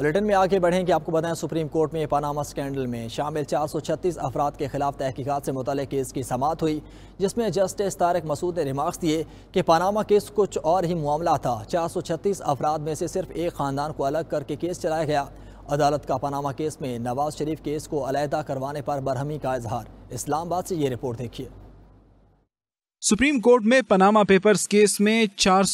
bulletin में आगे बढ़ें कि आपको बताएं सुप्रीम कोर्ट में पानामा स्कैंडल में शामिल 436 अफराद के खिलाफ तहकीकत से मुतल केस की समात हुई जिसमें जस्टिस तारक मसूद ने रिमार्क्स दिए कि पानामा केस कुछ और ही मामला था 436 अफराद में से सिर्फ एक ख़ानदान को अलग करके केस चलाया गया अदालत का पानामा केस में नवाज शरीफ केस को अलहदा करवाने पर बरहमी का इजहार इस्लामाबाद से ये रिपोर्ट देखिए सुप्रीम कोर्ट में पनामा पेपर्स केस में चार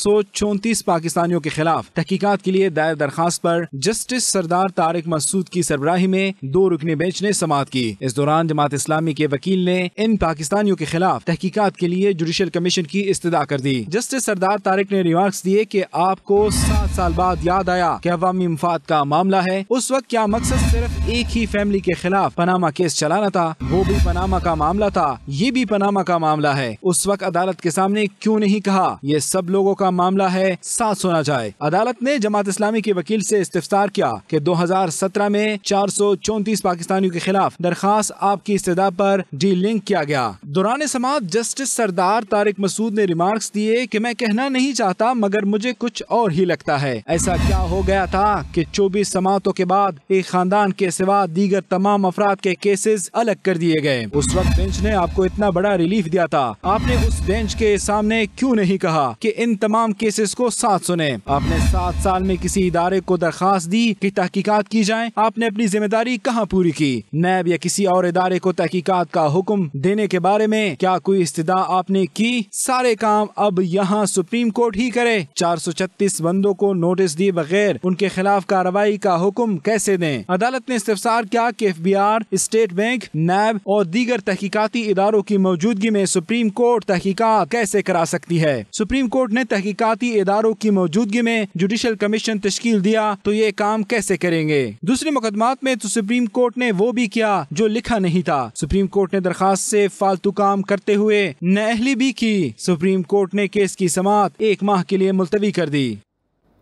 पाकिस्तानियों के खिलाफ तहकीकात के लिए दायर दरखास्त पर जस्टिस सरदार तारिक मसूद की सरबराही में दो रुकने बेंच ने समात की इस दौरान जमात इस्लामी के वकील ने इन पाकिस्तानियों के खिलाफ तहकीकात के लिए जुडिशल कमीशन की इस्तः कर दी जस्टिस सरदार तारिक ने रिमार्क दिए की आपको सात साल बाद याद आया की अवामी मफाद का मामला है उस वक्त क्या मकसद सिर्फ एक ही फैमिली के खिलाफ पनामा केस चलाना था वो भी पनामा का मामला था ये भी पनामा का मामला है उस वक्त सबक अदालत के सामने क्यों नहीं कहा ये सब लोगों का मामला है साथ सुना जाए अदालत ने जमात इस्लामी के वकील से इस्तार किया कि 2017 में चार पाकिस्तानियों के खिलाफ दरखास्त आपकी इस्तः पर डी लिंक किया गया दौरान समाज जस्टिस सरदार तारिक मसूद ने रिमार्क दिए की मैं कहना नहीं चाहता मगर मुझे कुछ और ही लगता है ऐसा क्या हो गया था की चौबीस समातों के बाद एक खानदान के सिवा दीगर तमाम अफराद के केसेस अलग कर दिए गए उस वक्त बेंच ने आपको इतना बड़ा रिलीफ दिया था आपने उस बेंच के सामने क्यों नहीं कहा कि इन तमाम केसेस को साथ सुने आपने सात साल में किसी इदारे को दरखास्त दी कि तहकीकात की जाए आपने अपनी जिम्मेदारी कहाँ पूरी की नैब या किसी और इदारे को तहकीकात का हुक्म देने के बारे में क्या कोई इस्तः आपने की सारे काम अब यहाँ सुप्रीम कोर्ट ही करे चार सौ छत्तीस बंदों को नोटिस दिए बगैर उनके खिलाफ कार्रवाई का हुक्म कैसे दें अदालत ने इस्तेफसार किया कि F B R State Bank NAB और दीगर तहकीकती इदारों की मौजूदगी में सुप्रीम कोर्ट तहकीकात कैसे करा सकती है सुप्रीम कोर्ट ने तहकीकती इदारों की मौजूदगी में जुडिशल कमीशन तश्कील दिया तो ये काम कैसे करेंगे दूसरे मुकदमात में तो सुप्रीम कोर्ट ने वो भी किया जो लिखा नहीं था सुप्रीम कोर्ट ने दरखास्त से फालतू काम करते हुए नहली भी की सुप्रीम कोर्ट ने केस की समात एक माह के लिए मुलतवी कर दी